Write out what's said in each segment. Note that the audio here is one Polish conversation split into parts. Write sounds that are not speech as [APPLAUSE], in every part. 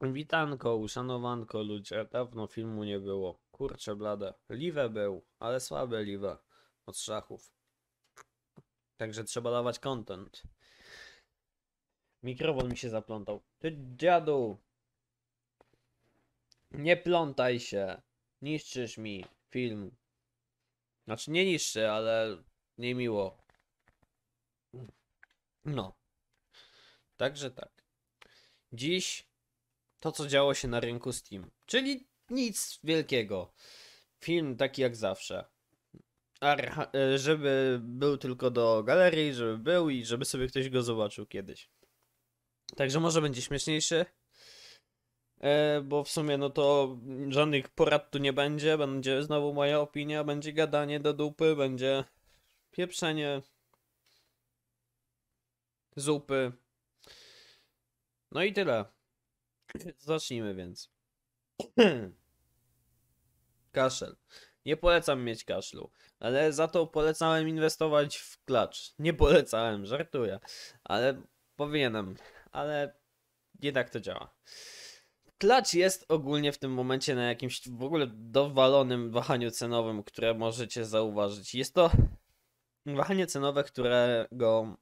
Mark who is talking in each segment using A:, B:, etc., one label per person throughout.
A: Witanko, uszanowanko ludzie, dawno filmu nie było. Kurcze blade. Liwe był, ale słabe liwe. Od szachów. Także trzeba dawać content. Mikrofon mi się zaplątał. Ty dziadu! Nie plątaj się. Niszczysz mi film. Znaczy nie niszczy, ale nie miło. No. Także tak. Dziś to, co działo się na rynku Steam. Czyli nic wielkiego. Film taki jak zawsze. Archa e, żeby był tylko do galerii, żeby był i żeby sobie ktoś go zobaczył kiedyś. Także może będzie śmieszniejszy. E, bo w sumie no to żadnych porad tu nie będzie, będzie znowu moja opinia, będzie gadanie do dupy, będzie pieprzenie zupy. No i tyle. [LAUGHS] Zacznijmy więc. [CLEARS THROAT] Kaszel. Nie polecam mieć kaszlu, ale za to polecałem inwestować w klacz. Nie polecałem, żartuję, ale powinienem, ale nie tak to działa. Klacz jest ogólnie w tym momencie na jakimś w ogóle dowalonym wahaniu cenowym, które możecie zauważyć. Jest to wahanie cenowe, którego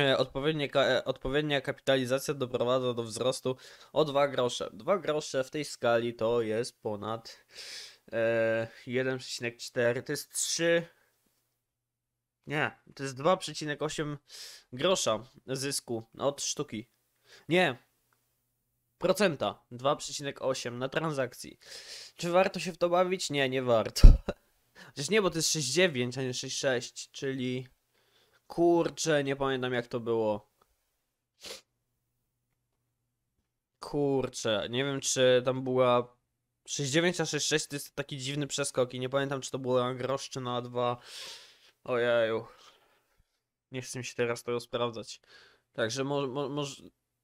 A: E, odpowiednie, e, odpowiednia kapitalizacja doprowadza do wzrostu o 2 grosze. 2 grosze w tej skali to jest ponad 1,4 e, to jest 3 nie, to jest 2,8 grosza zysku od sztuki. Nie. Procenta 2,8 na transakcji. Czy warto się w to bawić? Nie, nie warto. [LAUGHS] Chociaż nie, bo to jest 6,9, a nie 6,6, czyli Kurczę, nie pamiętam jak to było. Kurczę, nie wiem czy tam była 69 na 66 to jest taki dziwny przeskok i nie pamiętam czy to było na grosz czy na dwa. Ojeju. Nie chcę mi się teraz tego sprawdzać. Także mo, mo,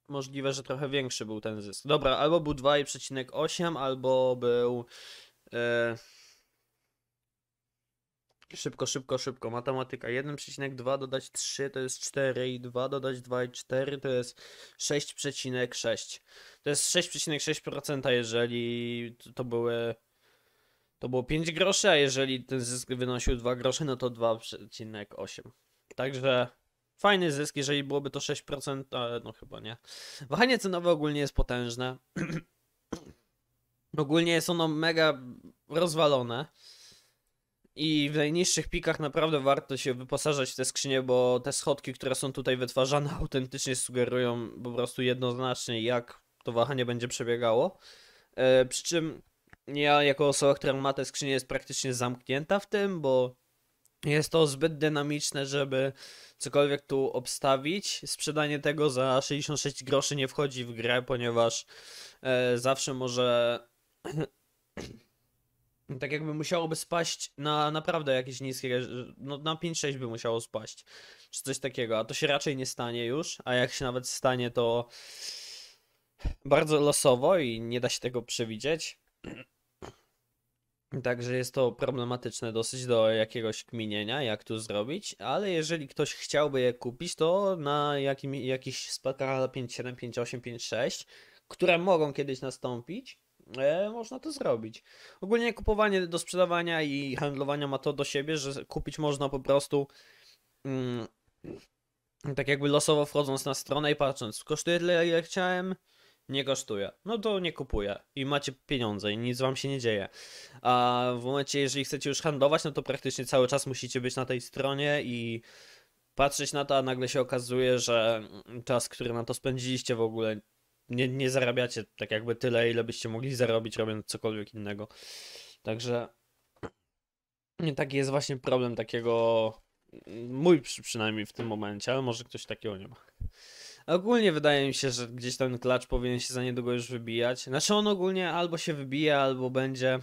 A: możliwe, że trochę większy był ten zysk. Dobra, albo był 2,8, albo był... Yy... Szybko, szybko, szybko. Matematyka 1,2 dodać 3 to jest 4 i 2 dodać 2 i 4 to jest 6,6. To jest 6,6% jeżeli to były to było 5 groszy, a jeżeli ten zysk wynosił 2 grosze, no to 2,8. Także fajny zysk, jeżeli byłoby to 6%, ale no chyba nie. Wahanie cenowe ogólnie jest potężne. [CLEARS THROAT] ogólnie jest ono mega rozwalone. I w najniższych pikach naprawdę warto się wyposażać w te skrzynie, bo te schodki, które są tutaj wytwarzane, [LAUGHS] autentycznie sugerują po prostu jednoznacznie, jak to wahanie będzie przebiegało. E, przy czym ja, jako osoba, która ma te skrzynie, jest praktycznie zamknięta w tym, bo jest to zbyt dynamiczne, żeby cokolwiek tu obstawić. Sprzedanie tego za 66 groszy nie wchodzi w grę, ponieważ e, zawsze może tak jakby musiałoby spaść na naprawdę jakieś niskie, no na 5-6 by musiało spaść, czy coś takiego, a to się raczej nie stanie już, a jak się nawet stanie, to bardzo losowo i nie da się tego przewidzieć. Także jest to problematyczne dosyć do jakiegoś kminienia, jak tu zrobić, ale jeżeli ktoś chciałby je kupić, to na jakim, jakichś spadkach 5.7, 5.8, 5.6, które mogą kiedyś nastąpić, e, można to zrobić. Ogólnie kupowanie do sprzedawania i handlowania ma to do siebie, że kupić można po prostu mm, tak jakby losowo wchodząc na stronę i patrząc, kosztuje tyle ile chciałem, nie kosztuje. No to nie kupuję i macie pieniądze i nic wam się nie dzieje. A w momencie, jeżeli chcecie już handlować, no to praktycznie cały czas musicie być na tej stronie i patrzeć na to, a nagle się okazuje, że mm, czas, który na to spędziliście w ogóle nie, nie zarabiacie tak jakby tyle, ile byście mogli zarobić robiąc cokolwiek innego. Także taki jest właśnie problem takiego, mój przy, przynajmniej w tym momencie, ale może ktoś takiego nie ma. Ogólnie wydaje mi się, że gdzieś ten klacz powinien się za niedługo już wybijać. Znaczy on ogólnie albo się wybija, albo będzie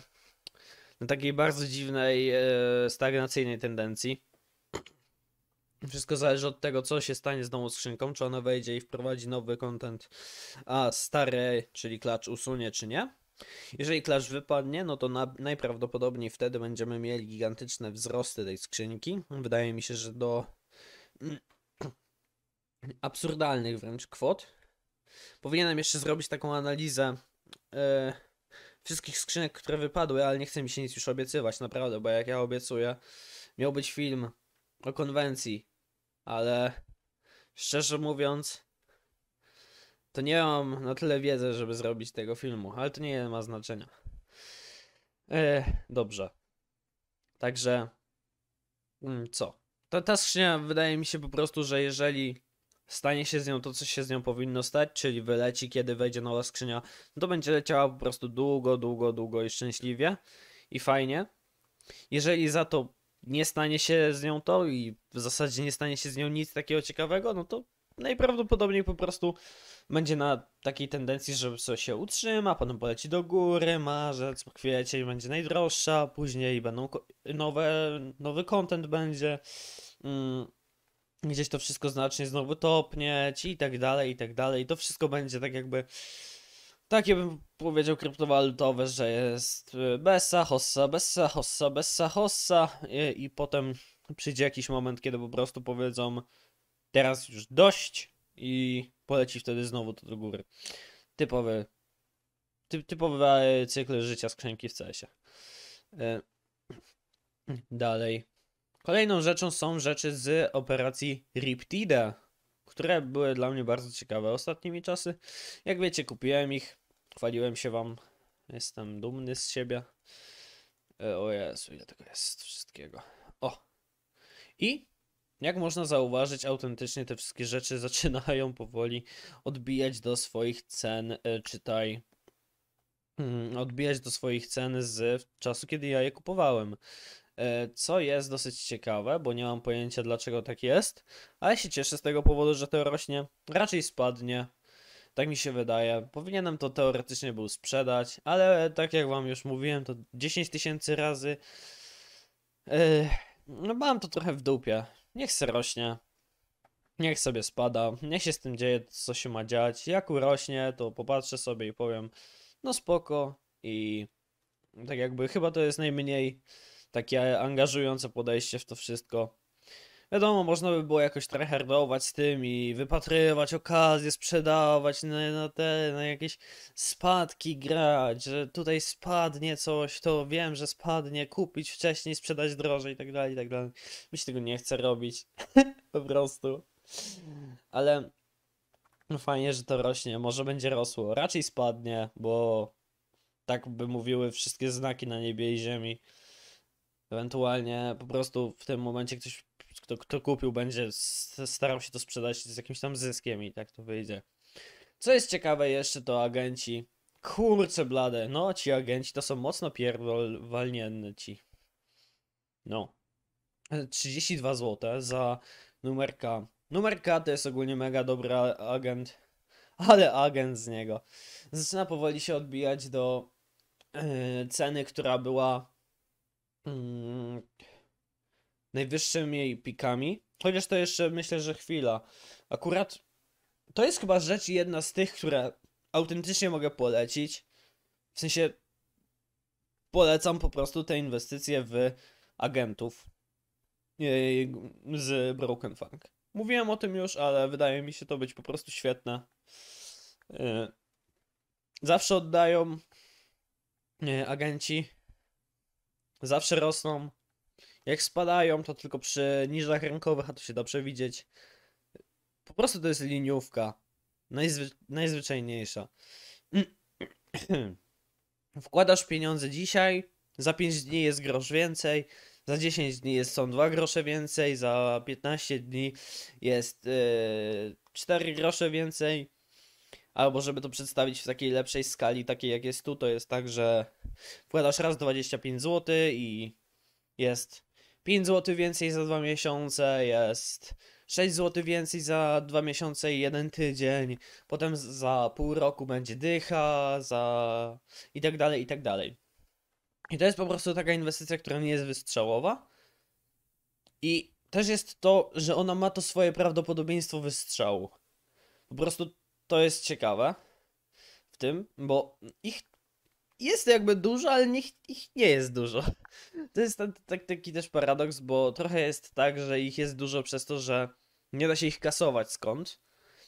A: na takiej bardzo dziwnej, e, stagnacyjnej tendencji. Wszystko zależy od tego, co się stanie z nową skrzynką, czy ona wejdzie i wprowadzi nowy content, a stare, czyli klacz usunie, czy nie. Jeżeli klacz wypadnie, no to na, najprawdopodobniej wtedy będziemy mieli gigantyczne wzrosty tej skrzynki. Wydaje mi się, że do [CLEARS THROAT] absurdalnych wręcz kwot. Powinienem jeszcze zrobić taką analizę yy, wszystkich skrzynek, które wypadły, ale nie chcę mi się nic już obiecywać, naprawdę, bo jak ja obiecuję, miał być film o konwencji, ale szczerze mówiąc, to nie mam na tyle wiedzy, żeby zrobić tego filmu, ale to nie ma znaczenia. E, dobrze. Także mm, co? Ta, ta skrzynia wydaje mi się po prostu, że jeżeli stanie się z nią to, co się z nią powinno stać, czyli wyleci, kiedy wejdzie nowa skrzynia, to będzie leciała po prostu długo, długo, długo i szczęśliwie i fajnie. Jeżeli za to nie stanie się z nią to i w zasadzie nie stanie się z nią nic takiego ciekawego, no to najprawdopodobniej po prostu będzie na takiej tendencji, że coś się utrzyma, potem poleci do góry, marzec, kwiecień będzie najdroższa, później będą nowe, nowy content będzie, mm, gdzieś to wszystko znacznie znowu topnieć i tak dalej, i tak dalej. To wszystko będzie tak jakby ja bym powiedział kryptowalutowe, że jest y, Bessa, Hossa, Bessa, Hossa, Bessa, Hossa i, y, i potem przyjdzie jakiś moment, kiedy po prostu powiedzą teraz już dość i poleci wtedy znowu to do góry. Typowy, typ, typowy e, cykl życia skrzynki w CS-ie. E, dalej. Kolejną rzeczą są rzeczy z operacji Riptida które były dla mnie bardzo ciekawe ostatnimi czasy. Jak wiecie, kupiłem ich, chwaliłem się wam, jestem dumny z siebie. E, o Jezu, ile tego jest wszystkiego. O! I jak można zauważyć, autentycznie te wszystkie rzeczy [LAUGHS] zaczynają powoli odbijać do swoich cen, e, czytaj, mm, odbijać do swoich cen z czasu, kiedy ja je kupowałem. E, co jest dosyć ciekawe, bo nie mam pojęcia dlaczego tak jest, ale się cieszę z tego powodu, że to rośnie, raczej spadnie, tak mi się wydaje. Powinienem to teoretycznie był sprzedać, ale tak jak wam już mówiłem, to 10 tysięcy razy. E, no, mam to trochę w dupie. Niech se rośnie. Niech sobie spada. Niech się z tym dzieje, co się ma dziać. Jak urośnie, to popatrzę sobie i powiem, no spoko. I tak jakby chyba to jest najmniej takie angażujące podejście w to wszystko. Wiadomo, można by było jakoś tryhardować z tym i wypatrywać okazje, sprzedawać na, no, na, no te, na no jakieś spadki grać, że tutaj spadnie coś, to wiem, że spadnie, kupić wcześniej, sprzedać drożej i tak dalej, i tak dalej. Mi się tego nie chce robić, [LAUGHS] po prostu. Ale no fajnie, że to rośnie, może będzie rosło. Raczej spadnie, bo tak by mówiły wszystkie znaki na niebie i ziemi. Ewentualnie po prostu w tym momencie ktoś, kto, kto kupił, będzie starał się to sprzedać z jakimś tam zyskiem i tak to wyjdzie. Co jest ciekawe jeszcze, to agenci. Kurce blade, no ci agenci to są mocno pierdolwalnienni ci. No. 32 zł za numerka. Numerka to jest ogólnie mega dobry agent, [LAUGHS] ale agent z niego. Zaczyna powoli się odbijać do yy, ceny, która była Mm, najwyższymi jej pikami. Chociaż to jeszcze myślę, że chwila. Akurat to jest chyba rzecz jedna z tych, które autentycznie mogę polecić. W sensie polecam po prostu te inwestycje w agentów e, z Broken Funk. Mówiłem o tym już, ale wydaje mi się to być po prostu świetne. E, zawsze oddają e, agenci zawsze rosną. Jak spadają, to tylko przy niżach rynkowych, a to się da przewidzieć. Po prostu to jest liniówka. Najzwy najzwyczajniejsza. [CLEARS THROAT] Wkładasz pieniądze dzisiaj, za 5 dni jest grosz więcej, za 10 dni jest, są 2 grosze więcej, za 15 dni jest yy, 4 grosze więcej albo żeby to przedstawić w takiej lepszej skali, takiej jak jest tu, to jest tak, że wkładasz raz 25 zł i jest 5 zł więcej za 2 miesiące, jest 6 zł więcej za 2 miesiące i jeden tydzień, potem za pół roku będzie dycha, za i tak dalej, i tak dalej. I to jest po prostu taka inwestycja, która nie jest wystrzałowa. I też jest to, że ona ma to swoje prawdopodobieństwo wystrzału. Po prostu to jest ciekawe w tym, bo ich jest jakby dużo, ale nie, ich nie jest dużo. [LAUGHS] To jest tak, taki też paradoks, bo trochę jest tak, że ich jest dużo przez to, że nie da się ich kasować skąd.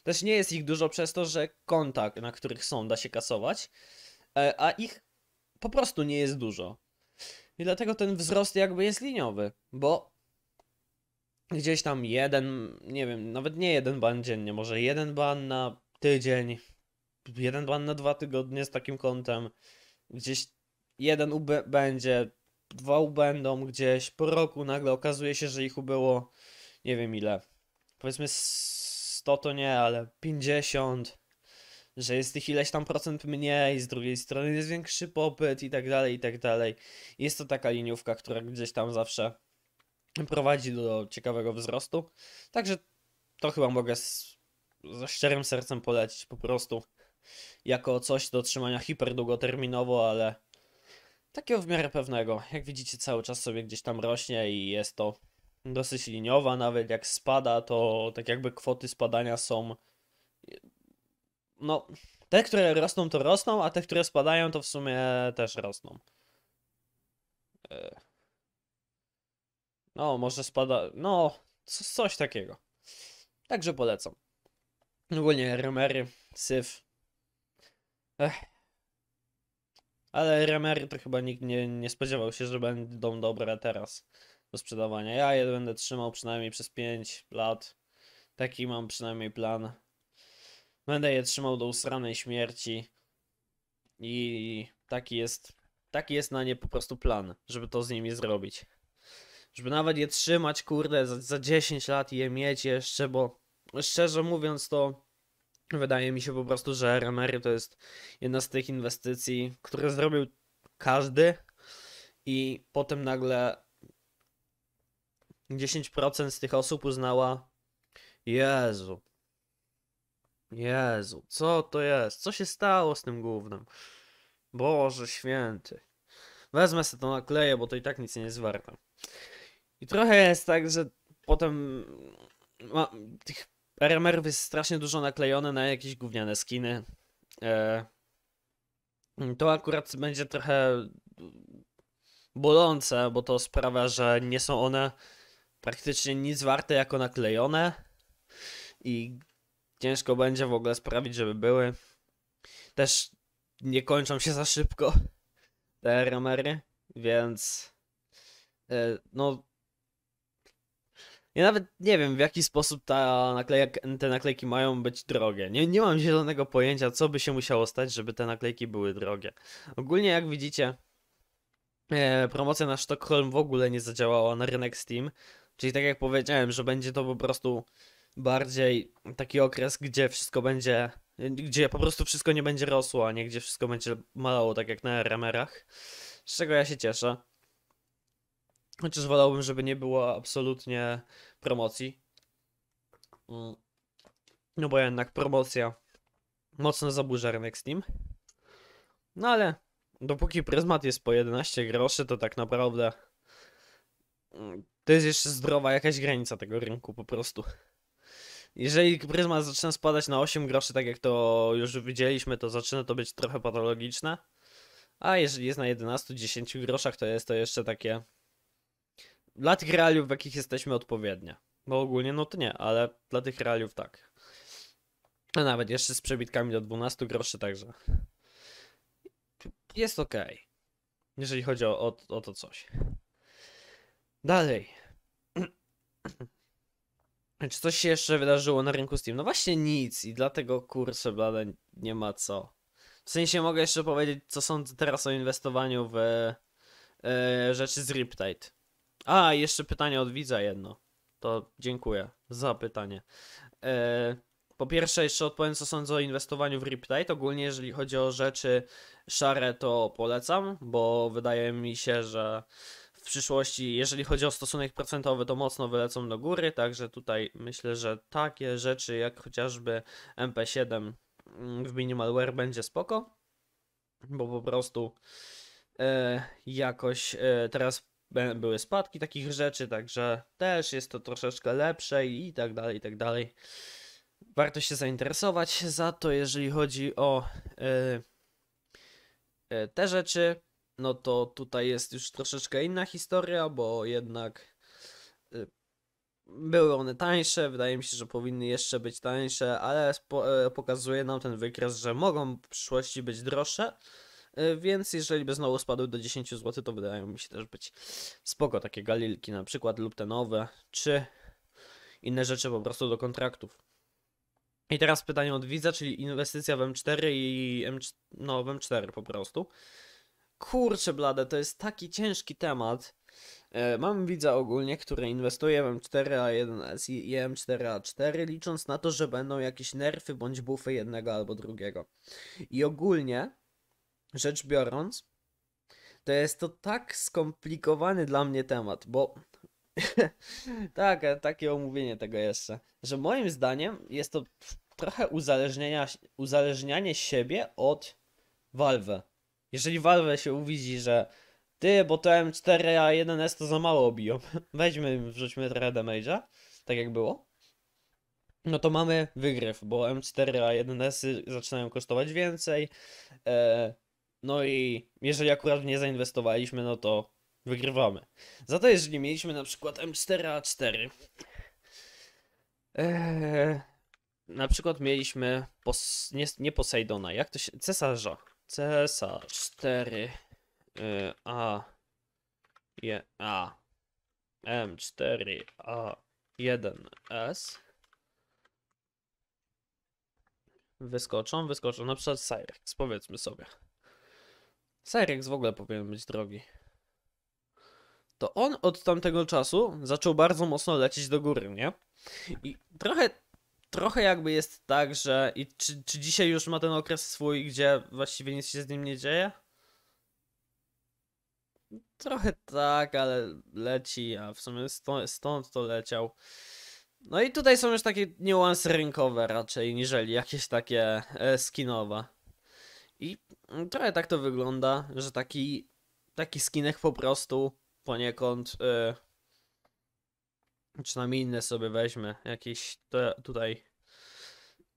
A: Też nie jest ich dużo przez to, że konta, na których są, da się kasować, e, a ich po prostu nie jest dużo. I dlatego ten wzrost jakby jest liniowy, bo gdzieś tam jeden, nie wiem, nawet nie jeden ban dziennie, może jeden ban na tydzień, jeden ban na dwa tygodnie z takim kątem, Gdzieś jeden UB będzie, dwa U będą gdzieś, po roku nagle okazuje się, że ich ubyło nie wiem ile. Powiedzmy 100 to nie, ale 50, że jest ich ileś tam procent mniej, z drugiej strony jest większy popyt i tak dalej, i tak dalej. Jest to taka liniówka, która gdzieś tam zawsze prowadzi do ciekawego wzrostu. Także to chyba mogę ze szczerym sercem polecić po prostu jako coś do trzymania hiperdługoterminowo, długoterminowo, ale takiego w miarę pewnego. Jak widzicie cały czas sobie gdzieś tam rośnie i jest to dosyć liniowa, nawet jak spada to tak jakby kwoty spadania są no te, które rosną to rosną, a te, które spadają to w sumie też rosną. E, no, może spada, no, coś takiego. Także polecam. Ogólnie no Remery, Syf. Ech. Ale Remery to chyba nikt nie, nie spodziewał się, że będą dobre teraz do sprzedawania. Ja je będę trzymał przynajmniej przez 5 lat. Taki mam przynajmniej plan. Będę je trzymał do usranej śmierci. I taki jest, taki jest na nie po prostu plan, żeby to z nimi zrobić. Żeby nawet je trzymać, kurde, za, za 10 lat i je mieć jeszcze, bo szczerze mówiąc, to wydaje mi się po prostu, że Emery to jest jedna z tych inwestycji, które zrobił każdy i potem nagle 10% z tych osób uznała Jezu. Jezu, co to jest? Co się stało z tym głównym? Boże święty. Wezmę sobie to nakleję, bo to i tak nic nie jest warte. I trochę jest tak, że potem ma, tych RMR jest strasznie dużo naklejone na jakieś gówniane skiny. E, to akurat będzie trochę bolące, bo to sprawia, że nie są one praktycznie nic warte jako naklejone i ciężko będzie w ogóle sprawić, żeby były. Też nie kończą się za szybko te ramery, więc e, no ja nawet nie wiem, w jaki sposób ta naklejek, te naklejki mają być drogie. Nie, nie mam zielonego pojęcia, co by się musiało stać, żeby te naklejki były drogie. Ogólnie, jak widzicie, e, promocja na Sztokholm w ogóle nie zadziałała na rynek Steam. Czyli tak jak powiedziałem, że będzie to po prostu bardziej taki okres, gdzie wszystko będzie, gdzie po prostu wszystko nie będzie rosło, a nie gdzie wszystko będzie malało, tak jak na RMR-ach. Z czego ja się cieszę. Chociaż wolałbym, żeby nie było absolutnie promocji. Mm. No bo jednak promocja mocno zaburza rynek Steam. No ale dopóki pryzmat jest po 11 groszy, to tak naprawdę mm, to jest jeszcze zdrowa jakaś granica tego rynku po prostu. Jeżeli pryzmat zaczyna spadać na 8 groszy, tak jak to już widzieliśmy, to zaczyna to być trochę patologiczne. A jeżeli jest na 11-10 groszach, to jest to jeszcze takie dla tych realiów, w jakich jesteśmy, odpowiednie. Bo ogólnie no to nie, ale dla tych realiów tak. A nawet jeszcze z przebitkami do 12 groszy także. Jest ok. Jeżeli chodzi o, o, o to coś. Dalej. [CLEARS THROAT] Czy coś się jeszcze wydarzyło na rynku Steam? No właśnie nic i dlatego kurczę blada nie ma co. W sensie mogę jeszcze powiedzieć co sądzę teraz o inwestowaniu w e, rzeczy z Riptide. A, jeszcze pytanie od widza jedno. To dziękuję za pytanie. E, po pierwsze, jeszcze odpowiem, co sądzę o inwestowaniu w Riptide. Ogólnie, jeżeli chodzi o rzeczy szare, to polecam, bo wydaje mi się, że w przyszłości, jeżeli chodzi o stosunek procentowy, to mocno wylecą do góry. Także tutaj myślę, że takie rzeczy jak chociażby MP7 mm, w Minimalware będzie spoko, bo po prostu. E, jakoś e, teraz były spadki takich rzeczy, także też jest to troszeczkę lepsze i tak dalej, i tak dalej. Warto się zainteresować za to, jeżeli chodzi o yy, yy, te rzeczy. No to tutaj jest już troszeczkę inna historia, bo jednak yy, były one tańsze. Wydaje mi się, że powinny jeszcze być tańsze, ale pokazuje nam ten wykres, że mogą w przyszłości być droższe. E, więc jeżeli by znowu spadły do 10 zł, to wydają mi się też być spoko, takie galilki na przykład lub te nowe, czy inne rzeczy po prostu do kontraktów. I teraz pytanie od widza, czyli inwestycja w M4 i M, no, w M4 po prostu. Kurczę blade, to jest taki ciężki temat. E, mam widza ogólnie, który inwestuje w M4A1S i M4A4, licząc na to, że będą jakieś nerfy bądź bufy jednego albo drugiego. I ogólnie rzecz biorąc, to jest to tak skomplikowany dla mnie temat, bo [LAUGHS] tak, takie omówienie tego jeszcze, że moim zdaniem jest to trochę uzależnienia, uzależnianie siebie od Valve. Jeżeli Valve się uwidzi, że ty, bo to M4A1S to za mało biją, [LAUGHS] weźmy, wrzućmy trochę damage'a, tak jak było, no to mamy wygryw, bo M4A1S y zaczynają kosztować więcej, e no i jeżeli akurat w nie zainwestowaliśmy, no to wygrywamy. Za to jeżeli mieliśmy na przykład M4A4, eee, na przykład mieliśmy pos, nie, nie Poseidona, jak to się, cesarza, cesarz 4 y, eee, A je, A M4 A 1 S wyskoczą, wyskoczą na przykład Cyrex, powiedzmy sobie. Cyrex w ogóle powinien być drogi. To on od tamtego czasu zaczął bardzo mocno lecieć do góry, nie? I trochę, trochę jakby jest tak, że. I czy, czy dzisiaj już ma ten okres swój, gdzie właściwie nic się z nim nie dzieje? Trochę tak, ale leci, a w sumie stąd, stąd to leciał. No i tutaj są już takie niuanse rynkowe raczej, niżeli jakieś takie e, skinowe. I trochę tak to wygląda, że taki, taki skinek po prostu poniekąd. Yy, przynajmniej inne sobie weźmy. Jakieś te, tutaj.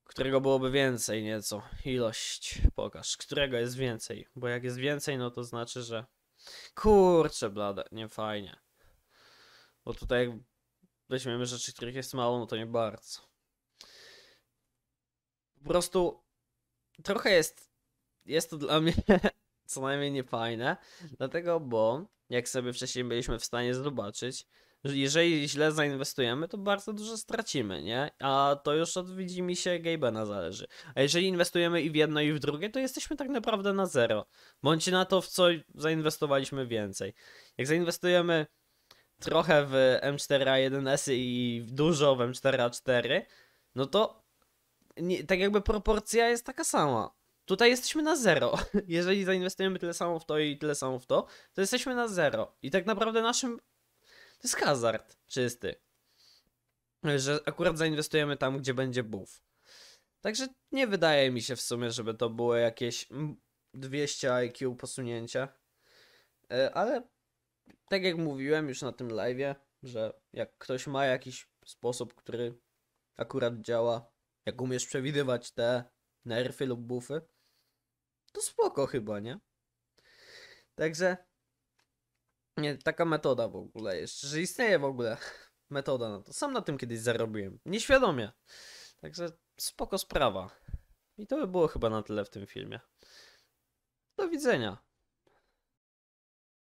A: Którego byłoby więcej nieco. Ilość pokaż. Którego jest więcej. Bo jak jest więcej, no to znaczy, że. Kurczę, blade, nie fajnie. Bo tutaj jak weźmiemy rzeczy, których jest mało, no to nie bardzo. Po prostu trochę jest jest to dla mnie [LAUGHS] co najmniej niefajne, dlatego, bo jak sobie wcześniej byliśmy w stanie zobaczyć, jeżeli źle zainwestujemy, to bardzo dużo stracimy, nie? A to już od mi się Gabena zależy. A jeżeli inwestujemy i w jedno i w drugie, to jesteśmy tak naprawdę na zero. Bądź na to, w co zainwestowaliśmy więcej. Jak zainwestujemy trochę w M4A1S i dużo w M4A4, no to nie, tak jakby proporcja jest taka sama. Tutaj jesteśmy na zero. [LAUGHS] Jeżeli zainwestujemy tyle samo w to i tyle samo w to, to jesteśmy na zero. I tak naprawdę naszym. To jest hazard czysty. Że akurat zainwestujemy tam, gdzie będzie buff. Także nie wydaje mi się w sumie, żeby to było jakieś 200 mm, IQ posunięcia. E, ale tak jak mówiłem już na tym live, że jak ktoś ma jakiś sposób, który akurat działa, jak umiesz przewidywać te nerfy lub buffy, to spoko chyba, nie? Także nie, taka metoda w ogóle jeszcze, że istnieje w ogóle [LAUGHS] metoda na to. Sam na tym kiedyś zarobiłem, nieświadomie. Także spoko sprawa. I to by było chyba na tyle w tym filmie. Do widzenia.